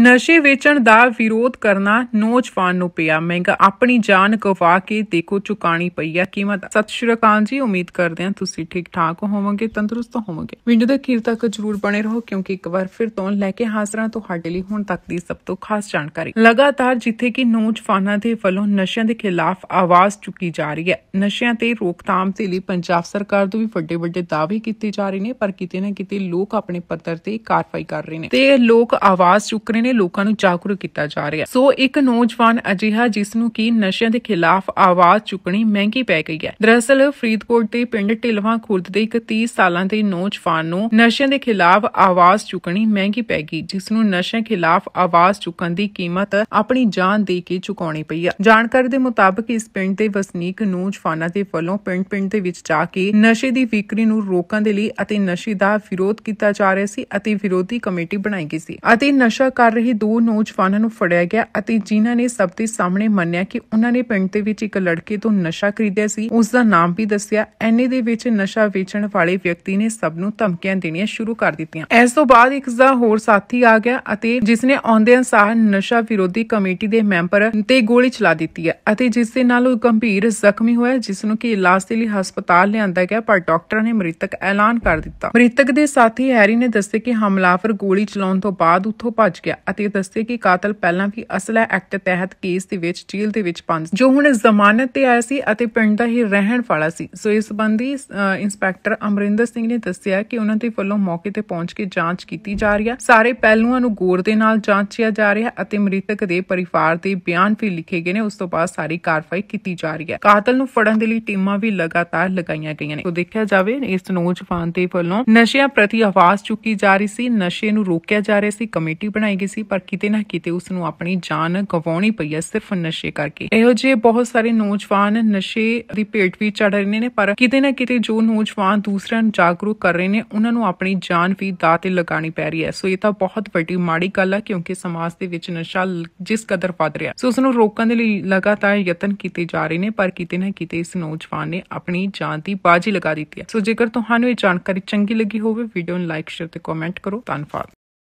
ਨਸ਼ੇ ਵੇਚਣ ਦਾ ਵਿਰੋਧ ਕਰਨਾ ਨੌਜਵਾਨ ਨੂੰ ਪਿਆ ਮਹਿੰਗਾ ਆਪਣੀ ਜਾਨ ਗਵਾ ਕੇ ਦੇਖੋ ਚੁਕਾਣੀ ਪਈ ਆ ਕੀਮਤ ਸਤਿ ਸ਼੍ਰੀ ਅਕਾਲ ਜੀ ਉਮੀਦ ਕਰਦੇ ਹਾਂ ਤੁਸੀਂ ਠੀਕ ਠਾਕ ਹੋਵੋਗੇ ਤੰਦਰੁਸਤ ਹੋਵੋਗੇ ਵੀਡੀਓ ਦੇ ਅਖੀਰ ਤੱਕ ਜ਼ਰੂਰ ਬਣੇ ਰਹੋ ਕਿਉਂਕਿ ਇੱਕ ਵਾਰ ਫਿਰ ਤੋਂ ਲੈ ਕੇ ਹਾਜ਼ਰਾਂ ਤੁਹਾਡੇ ਲਈ ਹੁਣ ਤੱਕ ਦੀ ਸਭ ਤੋਂ ਖਾਸ ਜਾਣਕਾਰੀ ਲਗਾਤਾਰ ਜਿੱਥੇ ਕਿ ਨੌਜਵਾਨਾਂ ਦੇ ਵੱਲੋਂ ਨਸ਼ਿਆਂ ਦੇ ਖਿਲਾਫ ਆਵਾਜ਼ ਚੁੱਕੀ ਜਾ ਰਹੀ ਹੈ ਨਸ਼ਿਆਂ ਤੇ ਰੋਕਥਾਮ ਦੇ ਲਈ ਪੰਜਾਬ ਸਰਕਾਰ ਤੋਂ ਵੀ ਵੱਡੇ ਵੱਡੇ ਦਾਅਵੇ ਕੀਤੇ ਜਾ ਰਹੇ ਨੇ ਪਰ ਕਿਤੇ ਨਾ ਕਿਤੇ ਲੋਕ ਆਪਣੇ ਪੱਤਰ ਤੇ ਕਾਰਵਾਈ ਕਰ ਰਹੇ ਨੇ ਤੇ ਲੋਕ ਆਵਾਜ਼ ਚੁੱਕ ਰਹੇ ਨੇ ਨੇ ਲੋਕਾਂ ਨੂੰ ਜਾਗਰੂਕ ਕੀਤਾ ਜਾ ਰਿਹਾ ਸੋ ਇੱਕ ਨੌਜਵਾਨ ਅਜਿਹਾ ਜਿਸ ਨੂੰ ਕਿ ਨਸ਼ਿਆਂ ਦੇ ਖਿਲਾਫ ਆਵਾਜ਼ ਚੁੱਕਣੀ ਮਹਿੰਗੀ ਪੈ ਗਈ ਹੈ ਦਰਅਸਲ ਫਰੀਦਕੋਟ ਦੇ ਪਿੰਡ ਟਿਲਵਾ ਖੁਰਦ ਦੇ ਇੱਕ 30 ਸਾਲਾਂ ਦੇ ਨੌਜਵਾਨ ਨੂੰ ਨਸ਼ਿਆਂ ਦੇ ਖਿਲਾਫ ਆਵਾਜ਼ ਚੁੱਕਣੀ ਮਹਿੰਗੀ ਪੈ ਗਈ ਜਿਸ ਨੂੰ ਨਸ਼ਿਆਂ ਖਿਲਾਫ ਆਵਾਜ਼ ਚੁੱਕਣ ਦੀ ਕੀਮਤ ਆਪਣੀ ਜਾਨ ਦੇ ਕੇ ਚੁਕਾਉਣੀ ਪਈ ਹੈ ਜਾਣਕਾਰੀ ਦੇ ਮੁਤਾਬਕ ਇਸ ਪਿੰਡ ਦੇ ਵਸਨੀਕ ਨੌਜਵਾਨਾਂ ਦੇ ਵੱਲੋਂ ਪਿੰਡ-ਪਿੰਡ ਦੇ ਵਿੱਚ ਜਾ ਕੇ ਨਸ਼ੇ ਦੀ ਵਿਕਰੀ ਨੂੰ ਰੋਕਣ ਦੇ ਲਈ ਅਤੇ ਨਸ਼ੇ ਦਾ ਵਿਰੋਧ ਕੀਤਾ ਜਾ ਰਿਹਾ ਸੀ ਅਤੇ ਵਿਰੋਧੀ ਕਮੇਟੀ ਬਣਾਈ ਗਈ ਸੀ ਅਤੇ ਨਸ਼ਾ ਕਰ ਰਹੇ ਦੋ ਨੌਜਵਾਨਾਂ ਨੂੰ ਫੜਿਆ ਗਿਆ ਅਤੇ ਜਿਨ੍ਹਾਂ ਨੇ ਸਭ ਦੇ ਸਾਹਮਣੇ ਮੰਨਿਆ ਕਿ ਉਹਨਾਂ ਨੇ ਪਿੰਡ ਦੇ ਵਿੱਚ ਇੱਕ ਲੜਕੇ ਤੋਂ ਨਸ਼ਾ ਖਰੀਦਿਆ ਸੀ ਉਸ ਦਾ ਨਾਮ ਵੀ ਦੱਸਿਆ ਐਨੇ ਦੇ ਵਿੱਚ ਨਸ਼ਾ ਵੇਚਣ ਵਾਲੇ ਵਿਅਕਤੀ ਨੇ ਸਭ ਨੂੰ ਧਮਕੀਆਂ ਦੇਣੀਆਂ ਸ਼ੁਰੂ ਕਰ ਦਿੱਤੀਆਂ ਇਸ ਤੋਂ ਬਾਅਦ ਇੱਕ ਦਾ ਹੋਰ ਸਾਥੀ ਆ ਗਿਆ ਅਤੇ ਜਿਸ ਨੇ ਆਉਂਦੇ ਅਨਸਾਰ ਨਸ਼ਾ ਵਿਰੋਧੀ ਕਮੇਟੀ ਦੇ ਮੈਂਬਰ ਤੇ ਗੋਲੀ ਚਲਾ ਦਿੱਤੀ ਹੈ ਅਤੇ ਜਿਸ ਦੇ ਨਾਲ ਉਹ ਗੰਭੀਰ ਜ਼ਖਮੀ ਹੋਇਆ ਜਿਸ ਨੂੰ ਕਿ ਇਲਾਜ ਦੇ ਲਈ ਹਸਪਤਾਲ ਲਿਆਂਦਾ ਗਿਆ ਪਰ ਡਾਕਟਰਾਂ ਨੇ ਮ੍ਰਿਤਕ ਐਲਾਨ ਕਰ ਦਿੱਤਾ ਮ੍ਰਿਤਕ ਦੇ ਸਾਥੀ ਹੈਰੀ ਨੇ ਦੱਸਿਆ ਕਿ ਹਮਲਾਵਰ ਗੋਲੀ ਚਲਾਉਣ ਤੋਂ ਬਾਅਦ ਉੱਥੋਂ ਭੱਜ ਗਿਆ ਅਤੇ ਦੱਸੇ ਕਿ ਕਾਤਲ ਪਹਿਲਾਂ ਵੀ ਅਸਲਾ ਐਕਟ ਤਹਿਤ ਕੇਸ ਦੇ ਵਿੱਚ ਜੇਲ੍ਹ ਦੇ ਵਿੱਚ ਪੰਜ ਜੋ ਹੁਣ ਜ਼ਮਾਨਤ ਤੇ ਆਇਆ ਸੀ ਅਤੇ ਪਿੰਡ ਦਾ ਹੀ ਰਹਿਣ ਵਾਲਾ ਸੀ ਸੋ ਇਸ ਸੰਬੰਧੀ ਇਨਸਪੈਕਟਰ ਅਮਰਿੰਦਰ ਸਿੰਘ ਨੇ ਦੱਸਿਆ ਕਿ ਉਹਨਾਂ ਦੇ ਵੱਲੋਂ ਮੌਕੇ ਤੇ ਪਹੁੰਚ ਕੇ ਜਾਂਚ ਕੀਤੀ ਜਾ ਰਹੀ ਹੈ ਸਾਰੇ ਪਹਿਲੂਆਂ ਨੂੰ ਗੌਰ ਦੇ ਨਾਲ ਜਾਂਚਿਆ ਜਾ ਰਿਹਾ ਅਤੇ ਮ੍ਰਿਤਕ ਦੇ ਪਰਿਵਾਰ ਦੇ ਬਿਆਨ ਵੀ ਲਿਖੇ ਗਏ ਨੇ ਉਸ ਤੋਂ ਬਾਅਦ ਸਾਰੀ ਕਾਰਵਾਈ ਕੀਤੀ ਜਾ ਰਹੀ ਹੈ ਕਾਤਲ ਨੂੰ ਫੜਨ ਦੇ ਲਈ ਟੀਮਾਂ ਵੀ ਲਗਾਤਾਰ ਲਗਾਈਆਂ ਗਈਆਂ ਨੇ ਸੋ ਦੇਖਿਆ ਜਾਵੇ ਇਸ ਨੌਜਵਾਨ ਦੇ ਵੱਲੋਂ ਨਸ਼ਿਆਂ ਪ੍ਰਤੀ ਆਵਾਜ਼ ਚੁੱਕੀ ਜਾ ਰਹੀ ਸੀ ਨਸ਼ੇ ਨੂੰ ਰੋਕਿਆ ਜਾ ਰਿਹਾ ਸੀ ਕਮੇਟੀ ਬਣਾਈ ਗਈ ਸੀ ਪਰ ਕਿਤੇ ਨਾ ਕਿਤੇ ਉਸ ਨੂੰ ਆਪਣੀ ਜਾਨ ਗਵਾਉਣੀ ਪਈ ਹੈ ਸਿਰਫ ਨਸ਼ੇ ਕਰਕੇ ਇਹੋ ਜਿਹੇ ਬਹੁਤ ਸਾਰੇ ਨੌਜਵਾਨ ਨਸ਼ੇ ਦੀ ਭੇਟ ਵੀ ਚੜ ਰਹੇ ਨੇ ਪਰ ਕਿਤੇ ਨਾ ਕਿਤੇ ਜੋ ਨੌਜਵਾਨ ਦੂਸਰਿਆਂ ਨੂੰ ਜਾਗਰੂਕ ਕਰ ਰਹੇ ਨੇ ਉਹਨਾਂ ਨੂੰ ਆਪਣੀ ਜਾਨ ਵੀ ਦਾਅ ਤੇ ਲਗਾਣੀ ਪੈ ਰਹੀ ਹੈ ਸੋ ਇਹ ਤਾਂ ਬਹੁਤ ਵੱਡੀ ਮਾੜੀ ਗੱਲ ਹੈ ਕਿਉਂਕਿ ਸਮਾਜ ਦੇ ਵਿੱਚ ਨਸ਼ਾ ਜਿਸ ਕਦਰ ਵੱਧ ਰਿਹਾ ਸੋ ਉਸ ਨੂੰ ਰੋਕਣ ਦੇ ਲਈ ਲਗਾਤਾਰ ਯਤਨ ਕੀਤੇ ਜਾ ਰਹੇ ਨੇ ਪਰ ਕਿਤੇ ਨਾ ਕਿਤੇ ਇਸ ਨੌਜਵਾਨ ਨੇ ਆਪਣੀ ਜਾਨ ਦੀ ਬਾਜੀ ਲਗਾ ਦਿੱਤੀ ਹੈ ਸੋ ਜੇਕਰ ਤੁਹਾਨੂੰ ਇਹ ਜਾਣਕਾਰੀ ਚੰਗੀ ਲੱਗੀ ਹੋਵੇ ਵੀਡੀਓ ਨੂੰ ਲਾਈਕ ਸ਼ੇਅਰ ਤੇ ਕਮੈਂਟ ਕਰੋ ਧੰਨਵਾਦ